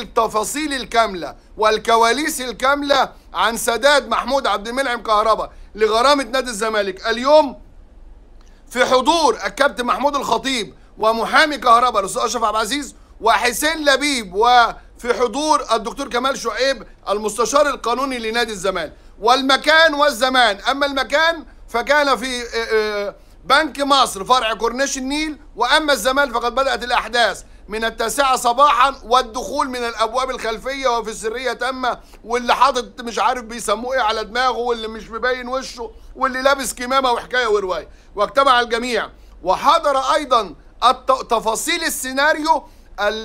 التفاصيل الكاملة والكواليس الكاملة عن سداد محمود عبد المنعم كهربا لغرامة نادي الزمالك اليوم في حضور الكابتن محمود الخطيب ومحامي كهربا الأستاذ أشرف عبد العزيز وحسين لبيب وفي حضور الدكتور كمال شعيب المستشار القانوني لنادي الزمالك والمكان والزمان أما المكان فكان في آه، آه، بنك مصر فرع كورنيش النيل وأما الزمان فقد بدأت الأحداث من التاسعة صباحا والدخول من الأبواب الخلفية وفي السرية تامة واللي حاطط مش عارف بيسموه إيه على دماغه واللي مش مبين وشه واللي لابس كمامة وحكاية ورواية واجتمع الجميع وحضر أيضا تفاصيل السيناريو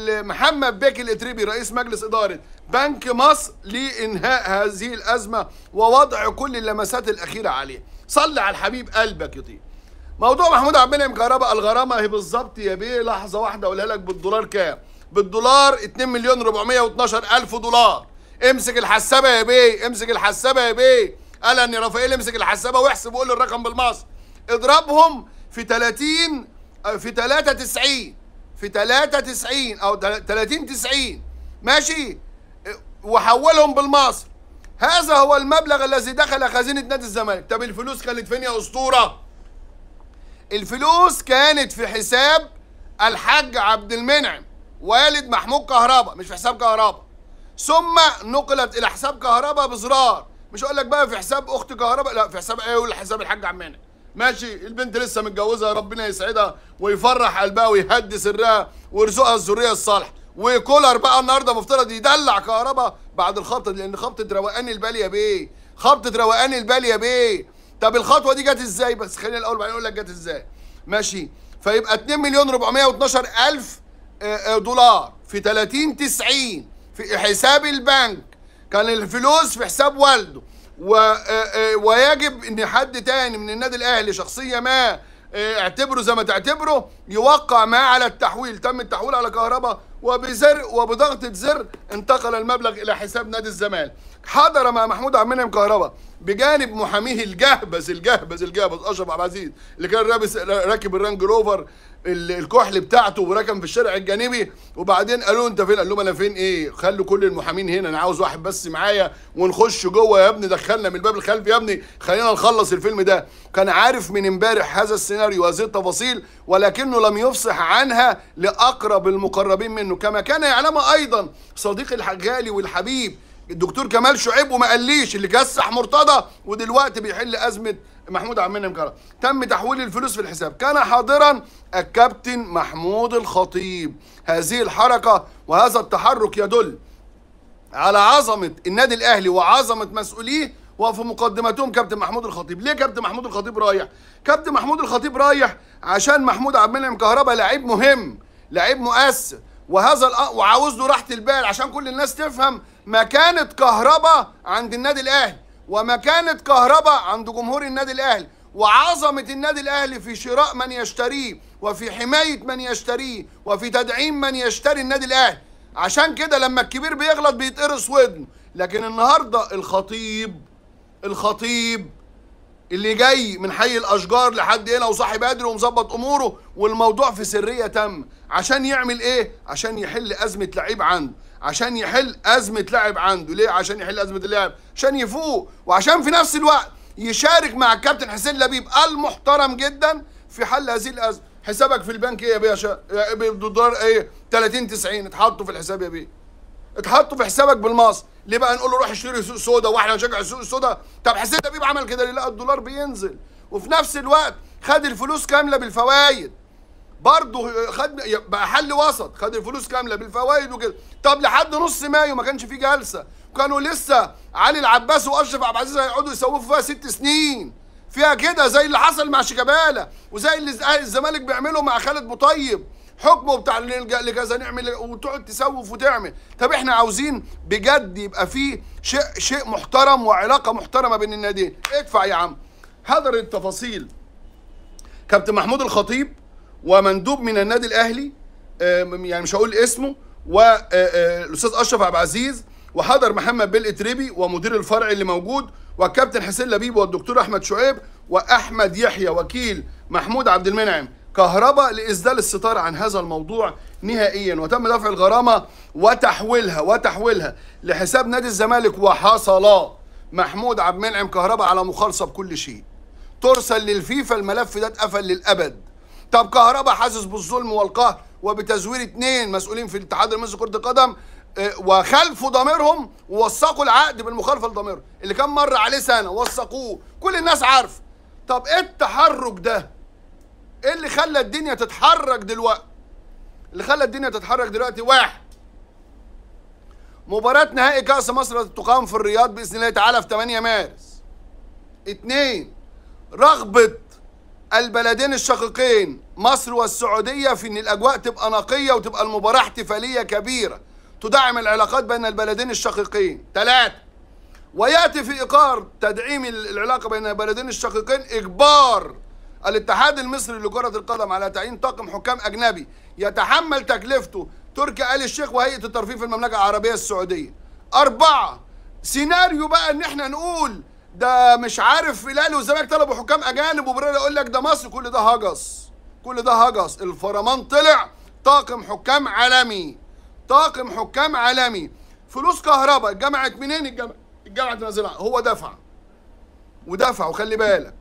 محمد بيك الاتريبي رئيس مجلس إدارة بنك مصر لإنهاء هذه الأزمة ووضع كل اللمسات الأخيرة عليه صلي على الحبيب قلبك يطيب موضوع محمود عبد المنعم كهرباء الغرامه اهي بالظبط يا بيه لحظه واحده اقولها لك بالدولار كام؟ بالدولار 2 مليون 412 الف دولار امسك الحسابه يا بيه امسك الحسابه يا بيه قال ان رافائيل امسك الحسابه واحسب وقول الرقم بالمصري اضربهم في 30 آه، في 93 في 93 او 30 90 ماشي آه، وحولهم بالمصري هذا هو المبلغ الذي دخل خزينه نادي الزمالك طب الفلوس كانت فين يا اسطوره الفلوس كانت في حساب الحاج عبد المنعم والد محمود كهربا مش في حساب كهربا ثم نقلت الى حساب كهربا بزرار مش اقول لك بقى في حساب اخت كهربا لا في حساب ايه ولا حساب الحاج عبد المنعم ماشي البنت لسه متجوزه ربنا يسعدها ويفرح قلبها ويهدي سرها ويرزقها الذريه الصالحه وكولر بقى النهارده مفترض يدلع كهربا بعد الخبطه دي لان خبطه روقان البال يا بيه خبطه روقان البال يا بيه طب الخطوه دي جت ازاي بس خلينا الاول بعدين اقول لك جت ازاي ماشي فيبقى 2 مليون 412 الف آه، آه، دولار في 30 90 في حساب البنك كان الفلوس في حساب والده و... آه، ويجب ان حد تاني من النادي الاهلي شخصيه ما إيه، اعتبره زي ما تعتبره يوقع ما على التحويل تم التحويل على كهرباء وبزر وبضغطة زر انتقل المبلغ إلى حساب نادي الزمالك حضر مع محمود عبد المنعم كهرباء بجانب محاميه الجهبذ الجهبذ الجهبذ اشرف عبد العزيز اللي كان راكب الرانج روفر الكحل بتاعته وركن في الشارع الجانبي وبعدين قالوا انت فين قال لهم انا فين ايه خلوا كل المحامين هنا انا عاوز واحد بس معايا ونخش جوه يا ابني دخلنا من الباب الخلفي يا ابني خلينا نخلص الفيلم ده كان عارف من امبارح هذا السيناريو وهذه التفاصيل ولكنه لم يفصح عنها لاقرب المقربين منه كما كان يعلم ايضا صديق الغالي والحبيب الدكتور كمال شعيب وما قاليش اللي كسح مرتضى ودلوقتي بيحل ازمه محمود عبد المنعم تم تحويل الفلوس في الحساب كان حاضرا الكابتن محمود الخطيب هذه الحركه وهذا التحرك يدل على عظمه النادي الاهلي وعظمه مسؤوليه وفي مقدمتهم كابتن محمود الخطيب ليه كابتن محمود الخطيب رايح كابتن محمود الخطيب رايح عشان محمود عبد المنعم كهربا لعيب مهم لعيب مؤثر وهذا وعاوز له راحه البال عشان كل الناس تفهم مكانه كهربا عند النادي الاهلي ومكانه كهربا عند جمهور النادي الاهلي وعظمه النادي الاهلي في شراء من يشتريه وفي حمايه من يشتريه وفي تدعيم من يشتري النادي الاهلي عشان كده لما الكبير بيغلط بيتقرص ودنه لكن النهارده الخطيب الخطيب اللي جاي من حي الاشجار لحد هنا وصاحي بدري ومظبط اموره والموضوع في سريه تامه عشان يعمل ايه عشان يحل ازمه لعيب عنده عشان يحل ازمه لعب عنده ليه عشان يحل ازمه اللعب عشان يفوق وعشان في نفس الوقت يشارك مع الكابتن حسين لبيب المحترم جدا في حل هذه الازمه حسابك في البنك ايه يا باشا بالدولار ايه 30 90 اتحطوا في الحساب يا بيه اتحطوا في حسابك بالمصري ليه بقى نقول له روح اشتري سوق سودا واحنا نشجع السوق السودا طب حسين لبيب عمل كده ليه لا الدولار بينزل وفي نفس الوقت خد الفلوس كامله بالفوائد برضه خد بقى حل وسط خد الفلوس كامله بالفوائد وكده طب لحد نص مايو ما كانش فيه جلسه كانوا لسه علي العباس واشرف عبد العزيز هيقعدوا يسوفوا فيها ست سنين فيها كده زي اللي حصل مع شيكابالا وزي اللي الزمالك بيعمله مع خالد بوطيب حكمه بتاع اللي كذا نعمل وتقعد تسوف وتعمل طب احنا عاوزين بجد يبقى فيه شيء شيء محترم وعلاقه محترمه بين الناديين ادفع يا عم هدر التفاصيل كابتن محمود الخطيب ومندوب من النادي الاهلي آه، يعني مش هقول اسمه والاستاذ آه، آه، اشرف عبد العزيز وحضر محمد بيل اتريبي ومدير الفرع اللي موجود والكابتن حسين لبيب والدكتور احمد شعيب واحمد يحيى وكيل محمود عبد المنعم كهرباء لاسدال الستار عن هذا الموضوع نهائيا وتم دفع الغرامه وتحويلها وتحويلها لحساب نادي الزمالك وحصل محمود عبد المنعم كهرباء على مخالصه بكل شيء ترسل للفيفا الملف ده اتقفل للابد طب كهربا حاسس بالظلم والقهر وبتزوير اثنين مسؤولين في الاتحاد المصري لكره القدم آه، وخلفوا ضميرهم ووثقوا العقد بالمخالفه لضميرهم اللي كان مر عليه سنه وثقوه كل الناس عارفه طب ايه التحرك ده ايه اللي خلى الدنيا تتحرك دلوقتي اللي خلى الدنيا تتحرك دلوقتي واحد مباراة نهائي كأس مصر تقام في الرياض بإذن الله تعالى في 8 مارس. اتنين رغبة البلدين الشقيقين مصر والسعودية في أن الأجواء تبقى نقية وتبقى المباراة احتفالية كبيرة تدعم العلاقات بين البلدين الشقيقين ثلاثة ويأتي في إطار تدعيم العلاقة بين البلدين الشقيقين إجبار الاتحاد المصري لكرة القدم على تعيين طاقم حكام أجنبي يتحمل تكلفته تركي آل الشيخ وهيئة الترفيه في المملكة العربية السعودية أربعة سيناريو بقى إن إحنا نقول ده مش عارف الاهلي والزمالك طلبوا حكام اجانب وبرير يقول لك ده مصر كل ده هجس كل ده هجس الفرمان طلع طاقم حكام عالمي طاقم حكام عالمي فلوس كهرباء اتجمعت منين الجامعه الجامعه تنزلها هو دفع ودفع وخلي بالك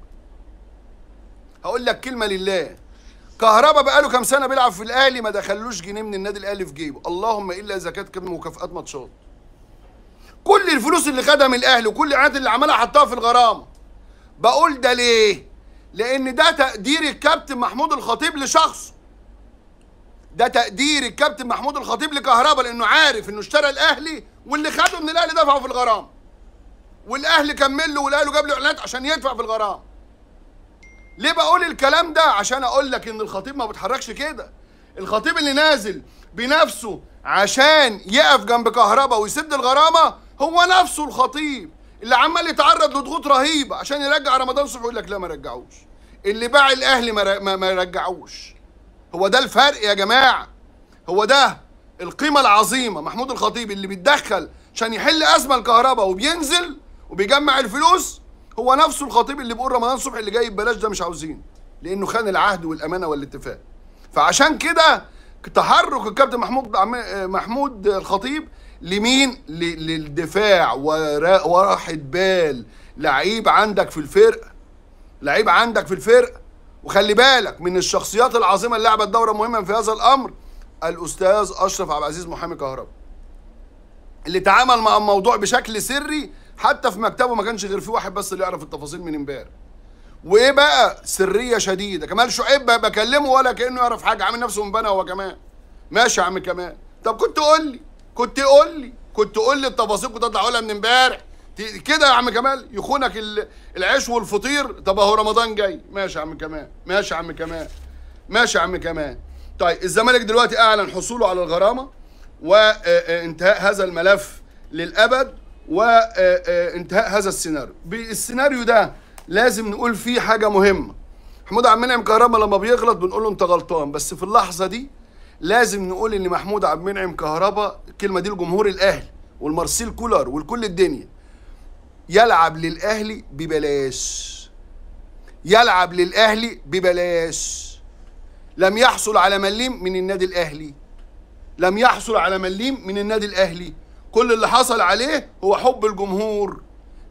هقول لك كلمه لله كهربا بقاله كام سنه بيلعب في الاهلي ما دخلوش جنيه من النادي الاهلي في جيبه اللهم الا اذا كانت مكافئات ماتشات كل الفلوس اللي خدها من الاهلي وكل الاعلانات اللي عملها حطها في الغرامه بقول ده ليه لان ده تقدير الكابتن محمود الخطيب لشخصه ده تقدير الكابتن محمود الخطيب لكهربا لانه عارف انه اشترى الاهلي واللي خده من الاهلي دفعه في الغرامه والاهلي كمل له والاهلي جاب له اعلانات عشان يدفع في الغرامه ليه بقول الكلام ده عشان اقول لك ان الخطيب ما بيتحركش كده الخطيب اللي نازل بنفسه عشان يقف جنب كهربا ويسد الغرامه هو نفسه الخطيب اللي عمال يتعرض لضغوط رهيبه عشان يرجع رمضان صبحي يقول لك لا ما رجعوش اللي باع الاهلي ما ما رجعوش هو ده الفرق يا جماعه هو ده القيمه العظيمه محمود الخطيب اللي بيتدخل عشان يحل ازمه الكهرباء وبينزل وبيجمع الفلوس هو نفسه الخطيب اللي بيقول رمضان صبحي اللي جاي ببلاش ده مش عاوزين لانه خان العهد والامانه والاتفاق فعشان كده تحرك الكابتن محمود محمود الخطيب لمين للدفاع وراحة بال لعيب عندك في الفرق لعيب عندك في الفرق وخلي بالك من الشخصيات العظيمه اللي لعبت دورا مهما في هذا الامر الاستاذ اشرف عبد العزيز محامي كهرباء اللي تعامل مع الموضوع بشكل سري حتى في مكتبه ما كانش غير في واحد بس اللي يعرف التفاصيل من امبارح وايه بقى سريه شديده كمال شعيب بكلمه ولا كانه يعرف حاجه عامل نفسه مبنى هو كمان ماشي يا عم كمال طب كنت قول لي كنت قول لي كنت قول لي التفاصيل كنت اطلع من امبارح كده يا عم كمال يخونك العيش والفطير طب اهو رمضان جاي ماشي يا عم كمال ماشي يا عم كمال ماشي يا عم كمال طيب الزمالك دلوقتي اعلن حصوله على الغرامه وانتهاء آه، آه، هذا الملف للابد وانتهاء آه، هذا السيناريو بالسيناريو ده لازم نقول فيه حاجه مهمه محمود عبد المنعم كهربا لما بيغلط بنقول له انت غلطان بس في اللحظه دي لازم نقول ان محمود عبد المنعم كهربا الكلمه دي لجمهور الاهلي والمارسيل كولر والكل الدنيا يلعب للاهلي ببلاش يلعب للاهلي ببلاش لم يحصل على مليم من النادي الاهلي لم يحصل على مليم من النادي الاهلي كل اللي حصل عليه هو حب الجمهور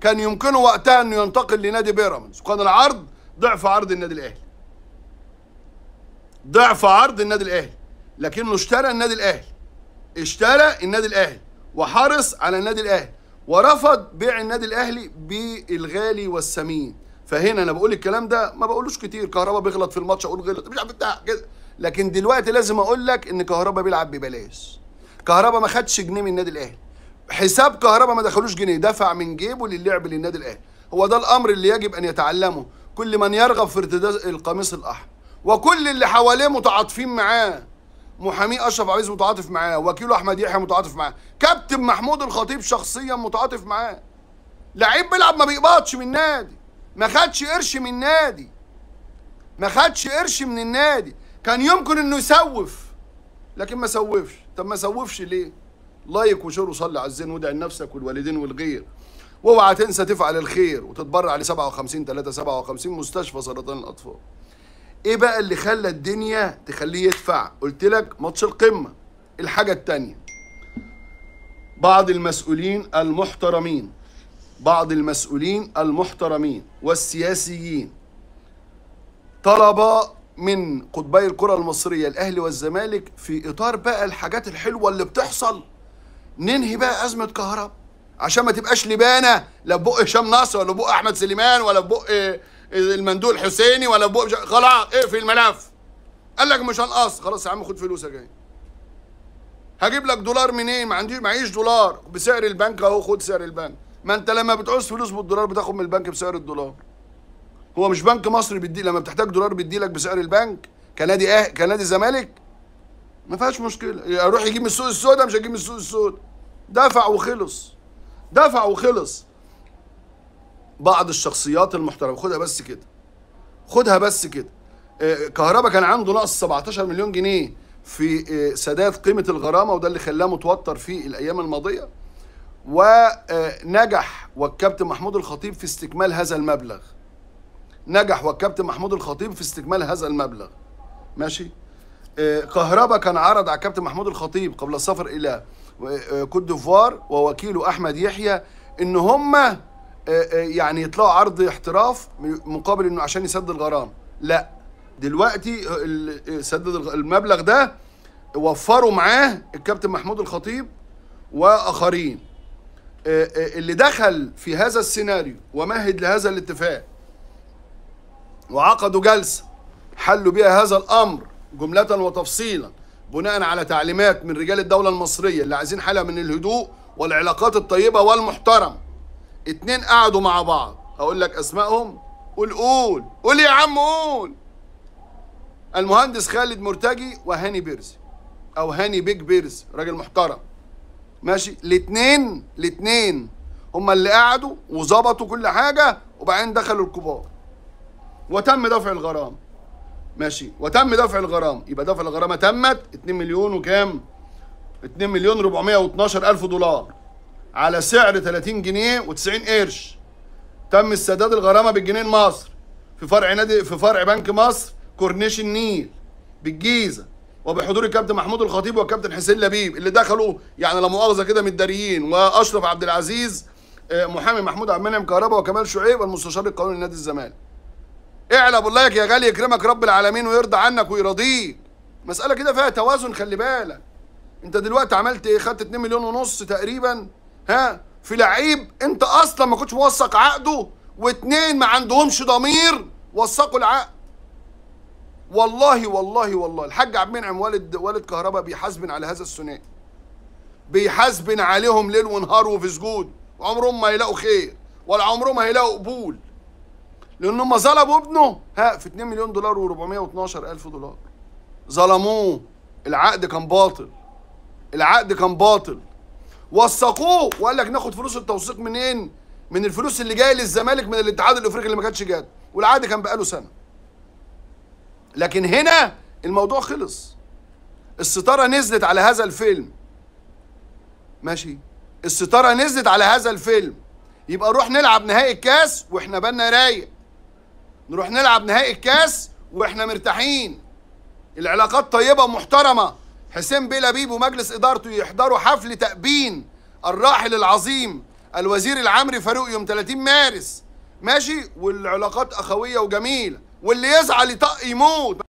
كان يمكنه وقتها انه ينتقل لنادي بيراميدز وكان العرض ضعف عرض النادي الاهلي ضعف عرض النادي الاهلي لكنه اشترى النادي الاهلي اشترى النادي الاهلي وحرص على النادي الاهلي ورفض بيع النادي الاهلي بالغالي والثمين فهنا انا بقول الكلام ده ما بقولوش كتير كهربا بيغلط في الماتش اقول غلط مش عارف بتاع كده لكن دلوقتي لازم اقول لك ان كهربا بيلعب ببلاش كهربا ما خدش جنيه من النادي الاهلي حساب كهربا ما دخلوش جنيه دفع من جيبه للعب للنادي الاهلي هو ده الامر اللي يجب ان يتعلمه كل من يرغب في ارتداء القميص الاحمر وكل اللي حواليه متعاطفين معاه محامي اشرف عبيد متعاطف معاه وكيله احمد يحيى متعاطف معاه كابتن محمود الخطيب شخصيا متعاطف معاه لعيب بيلعب ما بيقبضش من النادي ما خدش قرش من النادي ما خدش قرش من النادي كان يمكن انه يسوف لكن ما سوفش طب ما سوفش ليه لايك وشير وصلي على الزين وادعي لنفسك والوالدين والغير واوعى تنسى تفعل الخير وتتبرع ل 57 357 مستشفى سرطان الاطفال ايه بقى اللي خلى الدنيا تخليه يدفع قلت لك ماتش القمه الحاجه الثانيه بعض المسؤولين المحترمين بعض المسؤولين المحترمين والسياسيين طلب من قطبي الكره المصريه الاهلي والزمالك في اطار بقى الحاجات الحلوه اللي بتحصل ننهي بقى ازمه كهرباء عشان ما تبقاش لبانه لا بق هشام نصر ولا بق احمد سليمان ولا بق المندوب الحسيني ولا بوب خلاص اقفل إيه الملف قال لك مش هنقص خلاص يا عم خد فلوسك اهي هجيب لك دولار منين ما عنديش معيش دولار بسعر البنك اهو خد سعر البنك ما انت لما بتعوز فلوس بالدولار بتاخد من البنك بسعر الدولار هو مش بنك مصري بيدي لما بتحتاج دولار بيدي لك بسعر البنك كنادي اه كنادي الزمالك ما فيهاش مشكله اروح يجيب من السوق السوداء مش هجيب من السوق السوداء دفع وخلص دفع وخلص بعض الشخصيات المحترمه خدها بس كده خدها بس كده آه، كهربا كان عنده نقص 17 مليون جنيه في آه، سداد قيمه الغرامه وده اللي خلاه متوتر في الايام الماضيه ونجح والكابتن محمود الخطيب في استكمال هذا المبلغ نجح والكابتن محمود الخطيب في استكمال هذا المبلغ ماشي آه، كهربا كان عرض على الكابتن محمود الخطيب قبل السفر الى كوت ديفوار ووكيله احمد يحيى ان هما آه، آه، يعني يطلعوا عرض احتراف مقابل انه عشان يسدد الغرامه لا دلوقتي سدد المبلغ ده وفروا معاه الكابتن محمود الخطيب واخرين آه، اللي دخل في هذا السيناريو ومهد لهذا الاتفاق وعقدوا جلسه حلوا بها هذا الامر جمله وتفصيلا بناء على تعليمات من رجال الدوله المصريه اللي عايزين حاله من الهدوء والعلاقات الطيبه والمحترمه اتنين قعدوا مع بعض اقول لك اسمائهم قول قول قول يا عم قول المهندس خالد مرتجي وهاني بيرزي او هاني بيج بيرزي راجل محترم ماشي الاثنين الاثنين هما اللي قعدوا وظبطوا كل حاجه وبعدين دخلوا الكبار وتم دفع الغرامه ماشي وتم دفع الغرامه يبقى دفع الغرامه تمت 2 مليون وكام 2 مليون 412 الف دولار على سعر 30 جنيه و90 قرش تم السداد الغرامه بالجنيه المصري في فرع نادي في فرع بنك مصر كورنيش النيل بالجيزه وبحضور الكابتن محمود الخطيب والكابتن حسين لبيب اللي دخلوا يعني لا مؤاخذه كده متداريين واشرف عبد العزيز آه، محامي محمود عبد المنعم كهربا وكمال شعيب المستشار القانوني لنادي الزمالك. اعلى بالله يا غالي يكرمك رب العالمين ويرضى عنك ويرضيك. مساله كده فيها توازن خلي بالك. انت دلوقتي عملت ايه؟ خدت 2 مليون ونص تقريبا ها في لعيب انت اصلا ما كنتش موثق عقده واتنين ما عندهمش ضمير وثقوا العقد والله والله والله الحاج عبد المنعم والد والد كهرباء بيحاسبن على هذا الثنائي بيحاسبن عليهم ليل ونهار وفي سجود عمرهم ما يلاقوا خير ولا عمرهم ما هيلاقوا قبول لان هم ظلموا ابنه ها في 2 مليون دولار و412 الف دولار ظلموه العقد كان باطل العقد كان باطل وثقوه وقال لك ناخد فلوس التوثيق منين؟ من الفلوس اللي جايه للزمالك من الاتحاد الافريقي اللي ما كانتش جاد والعقد كان بقاله سنه. لكن هنا الموضوع خلص. الستاره نزلت على هذا الفيلم. ماشي؟ الستاره نزلت على هذا الفيلم. يبقى نروح نلعب نهائي الكاس واحنا بالنا رايق. نروح نلعب نهائي الكاس واحنا مرتاحين. العلاقات طيبه ومحترمه. حسين بيه لبيب ومجلس إدارته يحضروا حفل تأبين الراحل العظيم الوزير العمري فاروق يوم 30 مارس ماشي والعلاقات أخوية وجميلة واللي يزعل يطق يموت